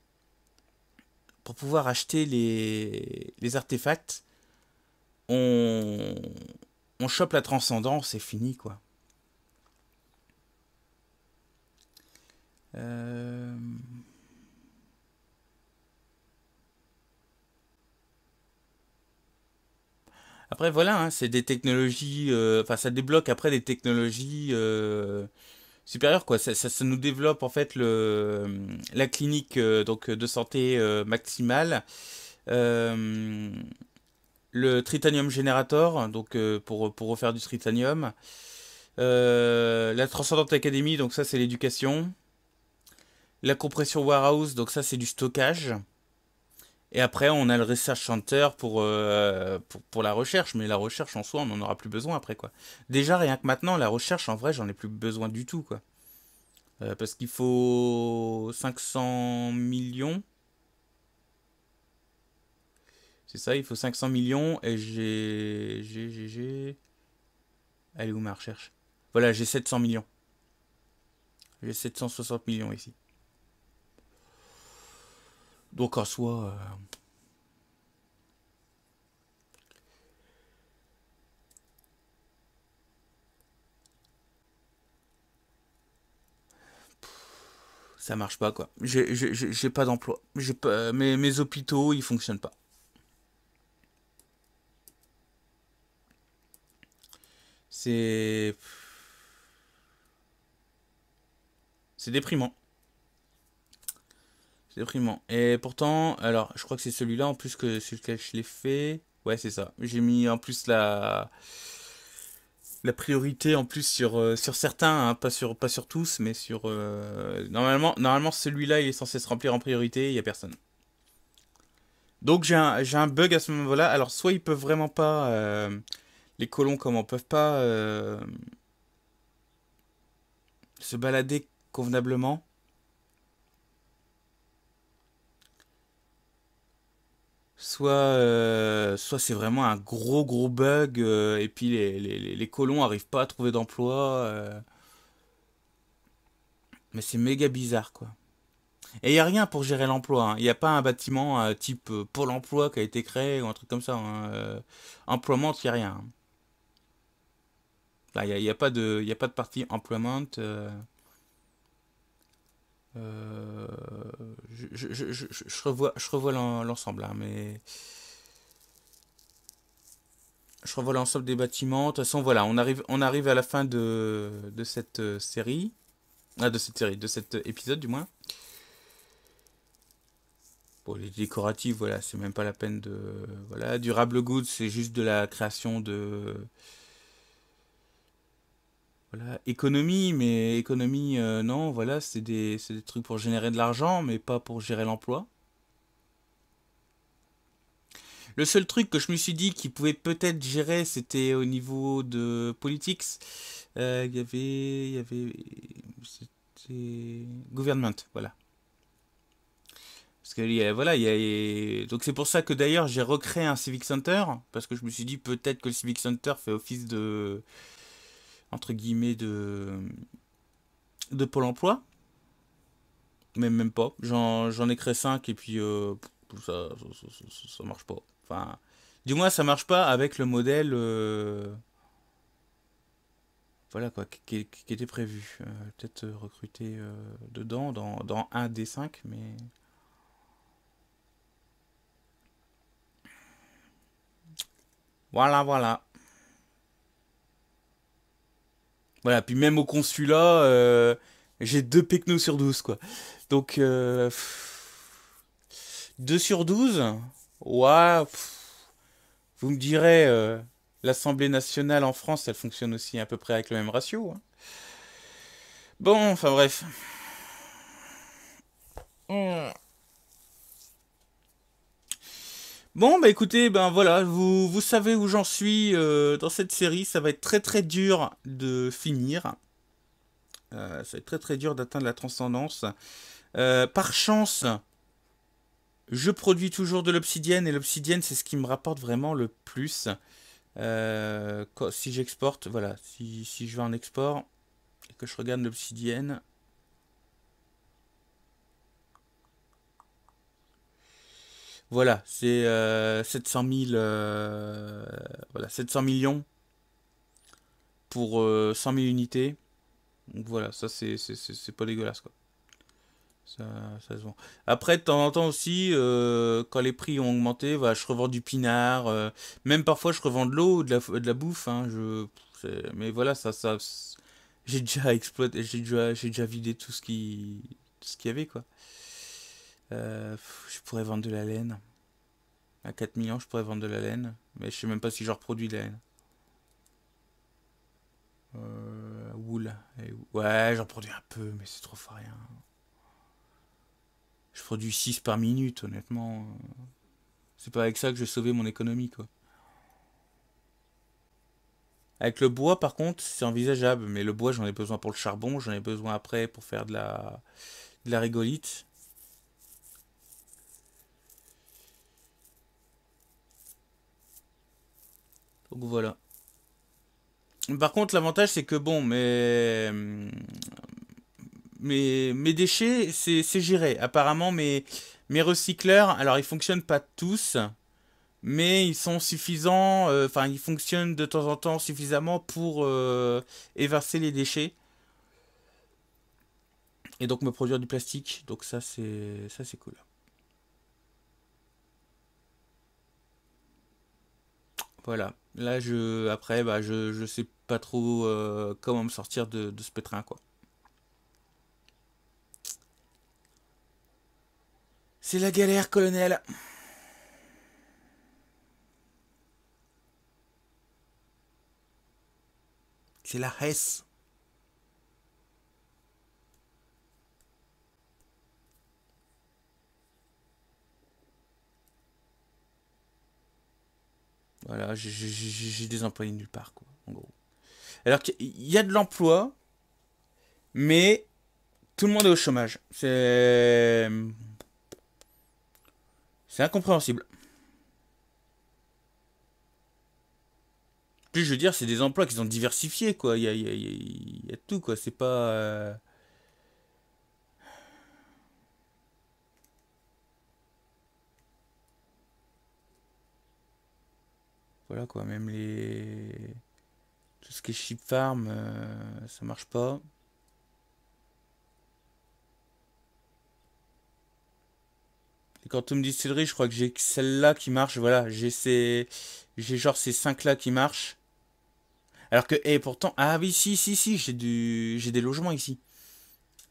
Speaker 1: Pour pouvoir acheter les, les artefacts on, on chope la transcendance, c'est fini, quoi. Euh, après, voilà, hein, c'est des technologies. Euh, enfin, ça débloque après des technologies euh, supérieures, quoi. Ça, ça, nous développe, en fait, le, la clinique donc, de santé maximale le Tritanium Generator, donc euh, pour, refaire du Tritanium. Euh, la Transcendant Academy, donc ça c'est l'éducation. La compression warehouse, donc ça c'est du stockage. Et après, on a le research center pour, euh, pour, la recherche, mais la recherche en soi, on n'en aura plus besoin après, quoi. Déjà, rien que maintenant, la recherche, en vrai, j'en ai plus besoin du tout, quoi. parce qu'il faut 500 millions c'est ça, il faut 500 millions et j'ai... J'ai, j'ai, où ma recherche Voilà, j'ai 700 millions. J'ai 760 millions ici. Donc en soi... Euh, ça marche pas quoi. J'ai, pas d'emploi. Euh, mes, mes hôpitaux, ils fonctionnent pas. C'est. C'est déprimant. C'est déprimant. Et pourtant, alors, je crois que c'est celui-là en plus que sur lequel je l'ai fait. Ouais, c'est ça. J'ai mis en plus la la priorité en plus sur euh, sur certains, hein, pas sur pas sur tous, mais sur euh, normalement normalement celui-là il est censé se remplir en priorité, il n'y a personne. Donc j'ai un, bug à ce moment-là. Alors soit ils peuvent vraiment pas euh, les colons comment peuvent pas euh, se balader convenablement. Soit, euh, soit c'est vraiment un gros gros bug euh, et puis les, les, colons n'arrivent pas à trouver d'emploi. Mais c'est méga bizarre quoi. Et il n'y a rien pour gérer l'emploi. Il hein. n'y a pas un bâtiment type Pôle emploi qui a été créé ou un truc comme ça. Emploi hein. Euh, il n'y a rien. Il n'y a, pas de, y a pas de partie employment. Euh, euh, je, revois, je revois l'ensemble, hein, mais je revois l'ensemble des bâtiments. De toute façon, voilà, on arrive, on arrive à la fin de, de cette euh, série. Ah, de cette série, de cet épisode du moins. Bon, les décoratifs, voilà, c'est même pas la peine de... Voilà, durable good, c'est juste de la création de voilà, économie, mais économie, euh, non, voilà, c'est des, des, trucs pour générer de l'argent, mais pas pour gérer l'emploi. Le seul truc que je me suis dit qu'il pouvait peut-être gérer, c'était au niveau de politics. Euh, il y avait, il y avait, c'était government, voilà. Parce que voilà, il y a... donc c'est pour ça que d'ailleurs j'ai recréé un Civic Center parce que je me suis dit peut-être que le Civic Center fait office de entre guillemets de de Pôle Emploi, mais même pas. J'en ai créé 5 et puis euh, ça, ça, marche pas. Enfin, du moins ça marche pas avec le modèle. Euh, voilà quoi, qui, était prévu. Euh, peut-être recruter dedans, dans, dans un des 5, mais. Voilà, voilà. Voilà, puis même au consulat, euh, j'ai 2 Pecno sur 12, quoi. Donc, euh, 2 sur 12 waouh, vous me direz, euh, l'Assemblée nationale en France, elle fonctionne aussi à peu près avec le même ratio. Hein. Bon, enfin bref. Mmh. Bon, bah écoutez, ben voilà, vous, savez où j'en suis euh, dans cette série. Ça va être très très dur de finir. Euh, ça va être très très dur d'atteindre la transcendance. Euh, par chance, je produis toujours de l'obsidienne et l'obsidienne, c'est ce qui me rapporte vraiment le plus. si j'exporte, voilà, si, si je vais en export et que je regarde l'obsidienne, Voilà, c'est 700 euh, 000, euh, voilà, 700 millions pour 100 euh, 000 unités. Donc voilà, ça c'est pas dégueulasse quoi. Ça, se vend. Après, de temps en temps aussi, quand les prix ont augmenté, voilà, je revends du pinard. même parfois, je revends de l'eau, de la, de la bouffe. Hein, je, mais voilà, ça, ça j'ai déjà exploité, j'ai déjà, déjà vidé tout ce qui, ce qu'il y avait quoi. Euh, je pourrais vendre de la laine. À 4 millions, je pourrais vendre de la laine. Mais je sais même pas si je reproduis de la laine. Euh, wool. Ouais, j'en produis un peu, mais c'est trop fort rien. Je produis 6 par minute, honnêtement. C'est pas avec ça que je vais sauver mon économie, quoi. Avec le bois, par contre, c'est envisageable. Mais le bois, j'en ai besoin pour le charbon. J'en ai besoin après pour faire de la, de la rigolite. Donc voilà. Par contre, l'avantage, c'est que bon, mais... Mes, mes déchets, c'est géré. Apparemment, mes, mes recycleurs, alors ils fonctionnent pas tous, mais ils sont suffisants, euh, enfin ils fonctionnent de temps en temps suffisamment pour euh, éverser les déchets. Et donc me produire du plastique. Donc ça c'est ça c'est cool. Voilà. Là, je, après, bah, je, je sais pas trop euh, comment me sortir de, de ce pétrin, quoi. C'est la galère, colonel. C'est la Hesse. Voilà, j'ai des employés nulle part, quoi, en gros. Alors qu'il y a de l'emploi, mais tout le monde est au chômage. C'est. C'est incompréhensible. Plus, je veux dire, c'est des emplois qui sont diversifiés, quoi. Il y a, tout, quoi. C'est pas. Euh, voilà quoi, même les. Tout ce qui est chip farm, euh, ça marche pas. Quand me Quantum distilleries, je crois que j'ai celle-là qui marche, voilà, j'ai ces. J'ai genre ces 5 là qui marchent. Alors que, et pourtant, ah oui, si, si, si, j'ai du, j'ai des logements ici.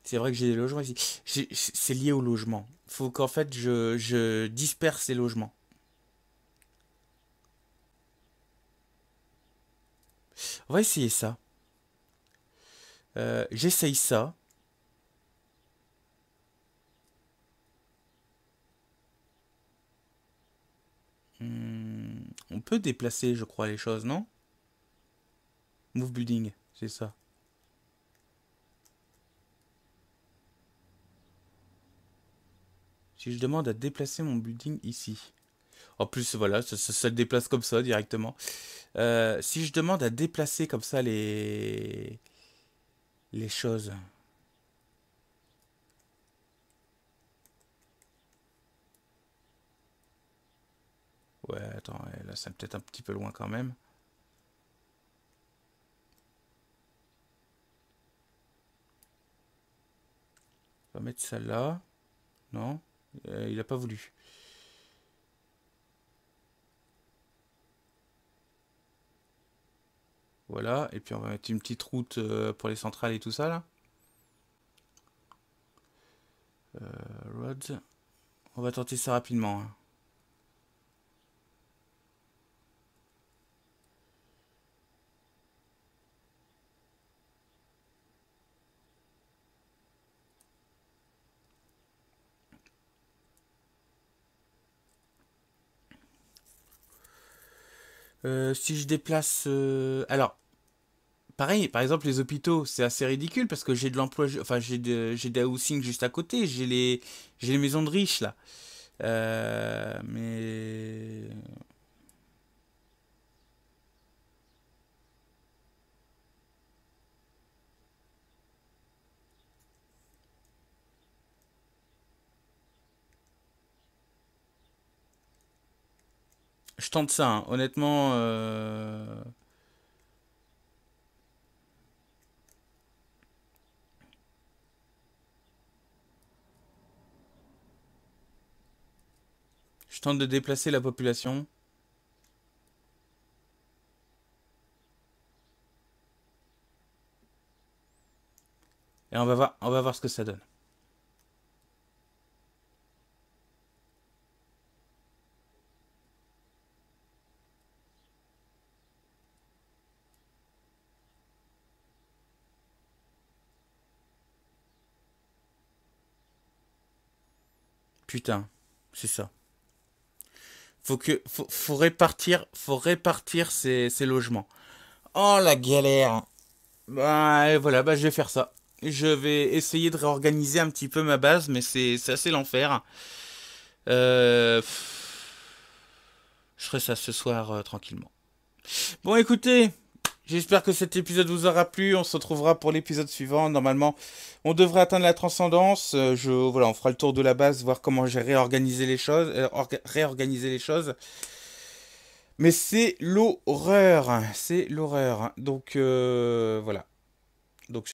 Speaker 1: C'est vrai que j'ai des logements ici. C'est lié au logement. Faut qu'en fait, je, je disperse les logements. On va essayer ça. Euh, j'essaye ça. Hmm, on peut déplacer, je crois, les choses, non Move building, c'est ça. Si je demande à déplacer mon building ici. En plus, voilà, ça, se déplace comme ça directement. Euh, si je demande à déplacer comme ça les, les choses. Ouais, attends, là c'est peut-être un petit peu loin quand même. On va mettre celle là. Non, euh, il n'a pas voulu. Voilà, et puis on va mettre une petite route euh, pour les centrales et tout ça là. Euh, on va tenter ça rapidement. Hein. Euh, si je déplace... Alors, pareil, par exemple, les hôpitaux, c'est assez ridicule parce que j'ai de l'emploi, enfin, j'ai des housing juste à côté, j'ai les, les maisons de riches là. Euh, mais. Je tente ça, hein. honnêtement. Euh, Je tente de déplacer la population. Et on va voir, on va voir ce que ça donne. Putain, c'est ça. Faut que faut, répartir, faut répartir ces, ces, logements. Oh la galère. Bah voilà, bah je vais faire ça. Je vais essayer de réorganiser un petit peu ma base, mais c'est assez l'enfer. Euh, je ferai ça ce soir euh, tranquillement. Bon, écoutez, J'espère que cet épisode vous aura plu. On se retrouvera pour l'épisode suivant. Normalement, on devrait atteindre la transcendance. Euh, je, voilà, on fera le tour de la base, voir comment j'ai réorganisé les choses. Euh, les choses. Mais c'est l'horreur. C'est l'horreur. Donc, euh, voilà. Donc,